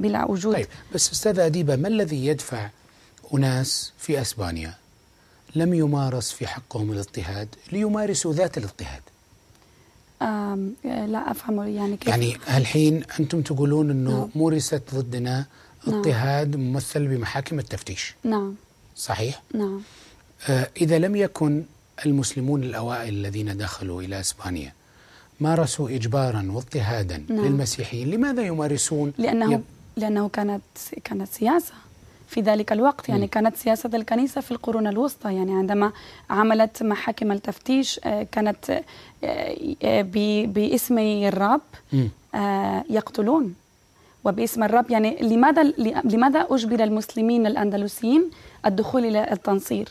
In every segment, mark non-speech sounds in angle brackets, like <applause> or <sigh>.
بلا وجود طيب بس استاذه اديبه ما الذي يدفع اناس في اسبانيا لم يمارس في حقهم الاضطهاد ليمارسوا ذات الاضطهاد لا أفهم يعني كيف يعني الحين أنتم تقولون أنه نعم. مورست ضدنا نعم. اضطهاد نعم. ممثل بمحاكم التفتيش نعم صحيح؟ نعم آه إذا لم يكن المسلمون الأوائل الذين دخلوا إلى إسبانيا مارسوا إجبارا واضطهادا نعم. للمسيحيين لماذا يمارسون لأنهم يب... لأنه كانت كانت سياسة في ذلك الوقت يعني كانت سياسة الكنيسة في القرون الوسطى يعني عندما عملت محاكم التفتيش آه، كانت آه، آه، باسم الرب يقتلون وباسم الرب يعني لماذا لماذا أجبر المسلمين الأندلسيين الدخول إلى التنصير؟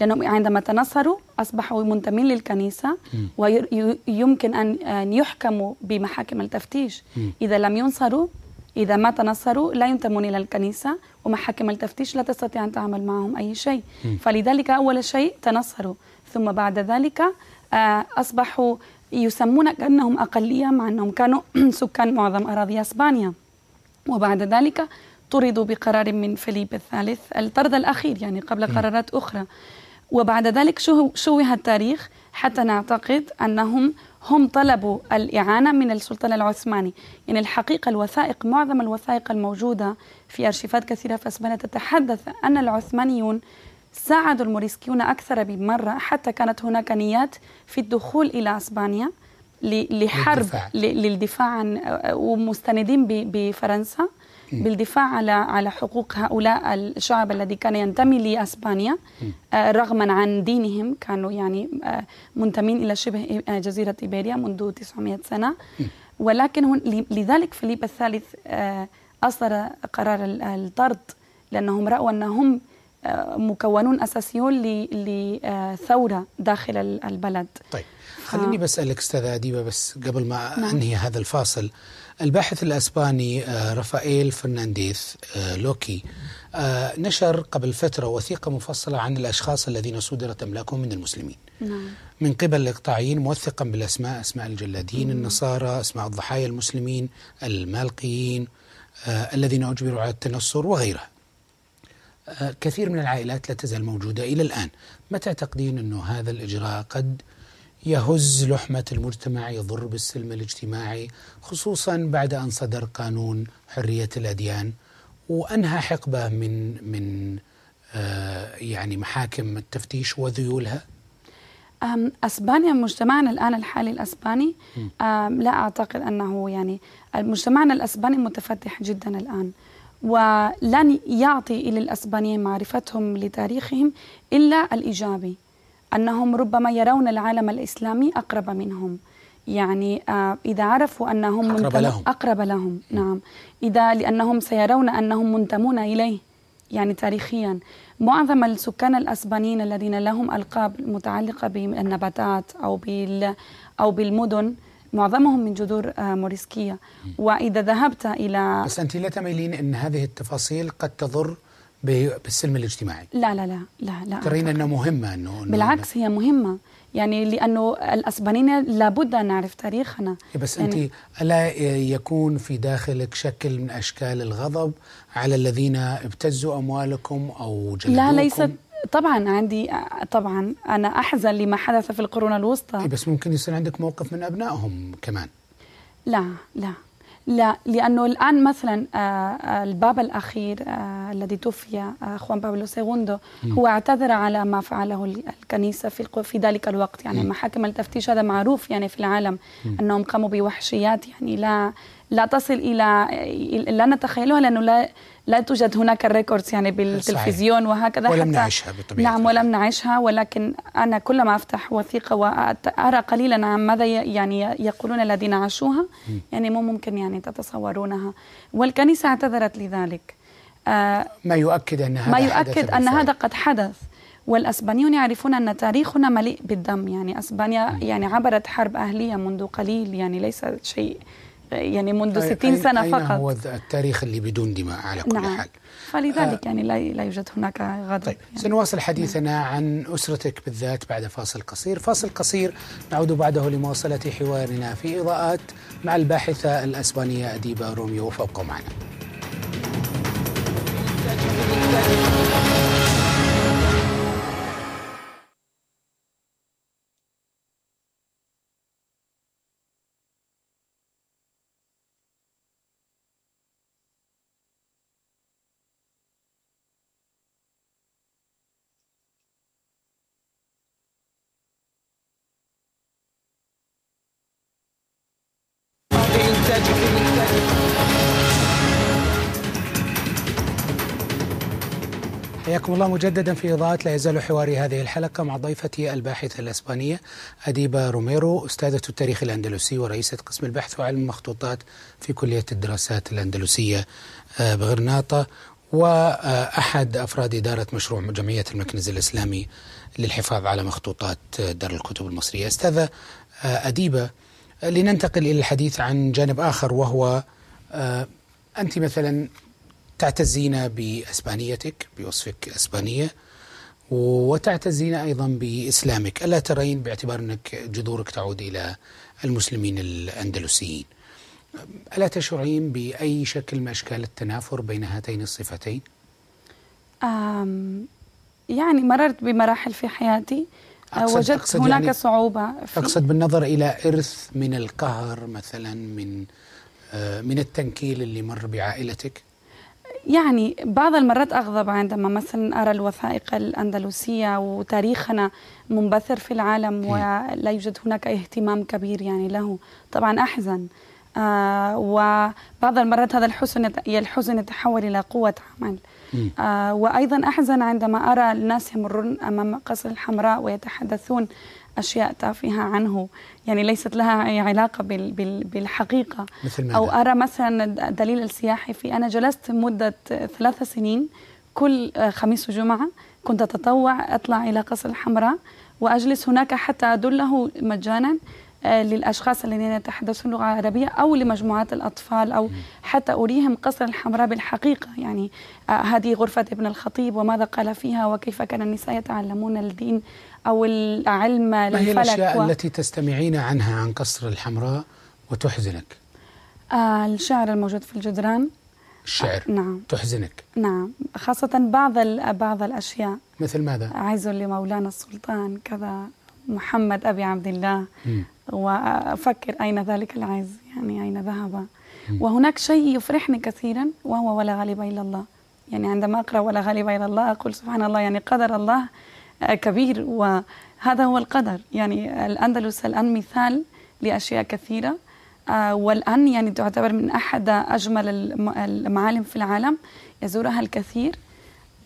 لأنهم عندما تنصروا أصبحوا منتمين للكنيسة ويمكن أن يحكموا بمحاكم التفتيش إذا لم ينصروا إذا ما تنصروا لا ينتمون إلى الكنيسة ومحاكم التفتيش لا تستطيع أن تعمل معهم أي شيء فلذلك أول شيء تنصروا ثم بعد ذلك آه، أصبحوا يسمون كأنهم أقلية مع أنهم كانوا <clears throat> سكان معظم أراضي أسبانيا وبعد ذلك طردوا بقرار من فيليب الثالث الطرد الأخير يعني قبل قرارات أخرى وبعد ذلك شوه التاريخ حتى نعتقد أنهم هم طلبوا الإعانة من السلطان العثماني يعني الحقيقة الوثائق معظم الوثائق الموجودة في أرشيفات كثيرة في أسبانيا تتحدث أن العثمانيون ساعدوا الموريسكيون أكثر بمرة حتى كانت هناك نيات في الدخول إلى أسبانيا لحرب للدفاع عن آه، ومستندين بفرنسا إيه. بالدفاع على على حقوق هؤلاء الشعب الذي كان ينتمي لاسبانيا آه، رغما عن دينهم كانوا يعني آه، منتمين الى شبه آه، جزيره ايبيريا منذ 900 سنه إيه. ولكن لذلك فيليب الثالث اصدر قرار الطرد لانهم راوا انهم مكونون اساسيون لثوره داخل البلد. طيب خليني بسالك استاذه اديبه بس قبل ما نعم. انهي هذا الفاصل الباحث الاسباني آه، رافائيل فرنانديز آه، لوكي آه، نشر قبل فتره وثيقه مفصله عن الاشخاص الذين صدرت املاكهم من المسلمين. نعم. من قبل الاقطاعيين موثقا بالاسماء اسماء الجلادين، النصارى، اسماء الضحايا المسلمين، المالقيين، الذين اجبروا على التنصر وغيرها. كثير من العائلات لا تزال موجوده الى الان. ما تعتقدين انه هذا الاجراء قد يهز لحمة المجتمع يضر بالسلم الاجتماعي خصوصا بعد أن صدر قانون حرية الأديان وأنهى حقبة من من آه، يعني محاكم التفتيش وذيولها اسبانيا مجتمعنا الان الحالي الاسباني لا اعتقد انه يعني مجتمعنا الاسباني متفتح جدا الان ولن يعطي الى الاسبانيين معرفتهم لتاريخهم الا الايجابي أنهم ربما يرون العالم الإسلامي أقرب منهم يعني آه، إذا عرفوا أنهم أقرب لهم أقرب لهم نعم إذا لأنهم سيرون أنهم منتمون إليه يعني تاريخيا معظم السكان الأسبانيين الذين لهم ألقاب متعلقة بالنباتات أو بال أو بالمدن معظمهم من جذور آه، موريسكية وإذا ذهبت إلى بس أنت لا تميلين أن هذه التفاصيل قد تضر بالسلم الاجتماعي لا لا لا لا لا ترين انه مهمه انه بالعكس هي مهمه يعني لانه الاسبانيين لابد ان نعرف تاريخنا إيه، بس يعني انت الا يكون في داخلك شكل من اشكال الغضب على الذين ابتزوا اموالكم او جلدوكم لا ليست طبعا عندي طبعا انا احزن لما حدث في القرون الوسطى إيه، بس ممكن يصير عندك موقف من ابنائهم كمان لا لا لا لانه الان مثلا آه، آه، البابا الاخير آه، الذي توفي خوان بابلو سيغوندو هو اعتذر على ما فعله الكنيسه في في ذلك الوقت يعني محاكم التفتيش هذا معروف يعني في العالم انهم قاموا بوحشيات يعني لا لا تصل الى لا نتخيلها لانه لا لا توجد هناك ريكوردز يعني بالتلفزيون صحيح. وهكذا ولم نعيشها بطبيعة نعم ولم نعيشها ولكن انا كلما افتح وثيقه وارى قليلا عن ماذا يعني يقولون الذين عاشوها يعني مو ممكن يعني تتصورونها والكنيسه اعتذرت لذلك آه، ما يؤكد ان هذا ما يؤكد ان هذا قد حدث والاسبانيون يعرفون ان تاريخنا مليء بالدم يعني اسبانيا يعني عبرت حرب اهليه منذ قليل يعني ليس شيء يعني منذ 60 سنة أين فقط هو التاريخ اللي بدون دماء على كل نعم. حال فلذلك آه يعني لا لا يوجد هناك غضب طيب يعني سنواصل نعم. حديثنا نعم. عن أسرتك بالذات بعد فاصل قصير فاصل قصير نعود بعده لمواصلة حوارنا في إضاءات مع الباحثة الأسبانية أديبة روميو فابقوا معنا حياكم الله مجددا في إضاءة لا يزال حواري هذه الحلقة مع ضيفتي الباحثة الأسبانية أديبة روميرو أستاذة التاريخ الأندلسي ورئيسة قسم البحث وعلم المخطوطات في كلية الدراسات الأندلسية آه، بغرناطة وأحد أفراد إدارة مشروع جمعية المكنز الإسلامي للحفاظ على مخطوطات آه، دار الكتب المصرية أستاذة آه، أديبة لننتقل إلى الحديث عن جانب آخر وهو آه، أنت مثلا تعتزين بأسبانيتك بوصفك أسبانية وتعتزين أيضا بإسلامك ألا ترين باعتبار أنك جذورك تعود إلى المسلمين الأندلسيين ألا تشعرين بأي شكل من أشكال التنافر بين هاتين الصفتين؟ يعني مررت بمراحل في حياتي وجدت أقصد يعني هناك يعني صعوبة في أقصد بالنظر إلى إرث من القهر مثلا من آه، من التنكيل اللي مر بعائلتك يعني بعض المرات أغضب عندما مثلا أرى الوثائق الأندلسية وتاريخنا منبثر في العالم ولا يوجد هناك اهتمام كبير يعني له طبعا أحزن آه وبعض المرات هذا الحزن الحزن يتحول إلى قوة عمل آه، وأيضا أحزن عندما أرى الناس يمرون أمام قصر الحمراء ويتحدثون أشياء تافهة عنه يعني ليست لها أي علاقة بالحقيقة مثل ماذا؟ أو أرى مثلا الدليل السياحي في أنا جلست مدة ثلاث سنين كل خميس وجمعة كنت أتطوع أطلع إلى قصر الحمراء وأجلس هناك حتى أدله مجانا آه، للاشخاص الذين يتحدثون اللغه العربيه او لمجموعات الاطفال او حتى اريهم قصر الحمراء بالحقيقه يعني آه، هذه غرفه ابن الخطيب وماذا قال فيها وكيف كان النساء يتعلمون الدين او العلم ما هي الاشياء و... التي تستمعين عنها عن قصر الحمراء وتحزنك؟ آه الشعر الموجود في الجدران الشعر آه نعم تحزنك نعم خاصة بعض بعض الأشياء مثل ماذا؟ عز لمولانا السلطان كذا محمد أبي عبد الله وأفكر أين ذلك العز يعني أين ذهب وهناك شيء يفرحني كثيرا وهو ولا غالب إلا الله يعني عندما أقرأ ولا غالب إلا الله أقول سبحان الله يعني قدر الله آه، كبير وهذا هو القدر يعني الأندلس الآن مثال لأشياء كثيرة آه، والآن يعني تعتبر من أحد أجمل المعالم في العالم يزورها الكثير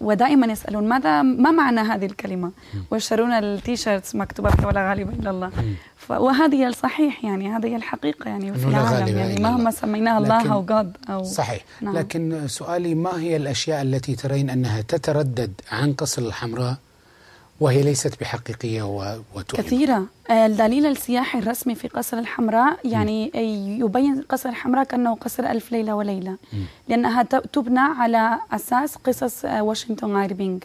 ودائما يسألون ماذا ما معنى هذه الكلمة ويشترون التيشيرتس مكتوبة ولا غالب إلا الله ف... وهذه الصحيح يعني هذه هي الحقيقة يعني في العالم يعني مهما سميناها الله أو جاد أو صحيح نعم. لكن سؤالي ما هي الأشياء التي ترين أنها تتردد عن قصر الحمراء وهي ليست بحقيقية و... وتؤمن كثيرة الدليل السياحي الرسمي في قصر الحمراء يعني يبين قصر الحمراء كأنه قصر ألف ليلة وليلة لأنها تبنى على أساس قصص آه، واشنطن آيربينج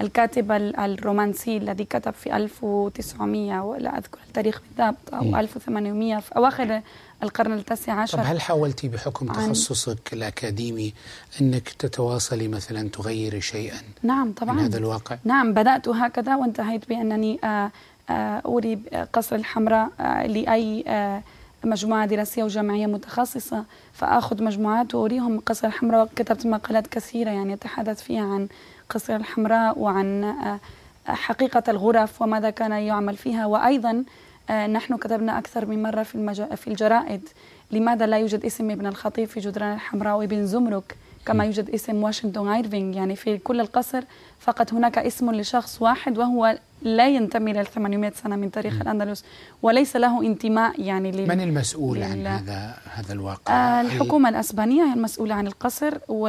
الكاتب الرومانسي الذي كتب في 1900 ولا أذكر التاريخ بالضبط أو 1800 في أواخر القرن التاسع عشر طب هل حاولتي بحكم تخصصك الأكاديمي أنك تتواصلي مثلا تغيري شيئا نعم طبعا من هذا الواقع نعم بدأت هكذا وانتهيت بأنني آه، أوري آه، قصر الحمراء آه، لأي آه، مجموعة دراسية وجامعية متخصصة فأخذ مجموعات وأوريهم قصر الحمراء كتبت مقالات كثيرة يعني أتحدث فيها عن قصر الحمراء وعن حقيقة الغرف وماذا كان يعمل فيها وأيضا نحن كتبنا أكثر من مرة في, المج... في الجرائد لماذا لا يوجد اسم ابن الخطيب في جدران الحمراء وابن زمرك كما يوجد اسم واشنطن ايرفينغ يعني في كل القصر فقط هناك اسم لشخص واحد وهو لا ينتمي لل 800 سنة من تاريخ م. الأندلس وليس له انتماء يعني لل... من المسؤول لل... عن هذا هذا الواقع؟ آه، الحكومة الأسبانية هي المسؤولة عن القصر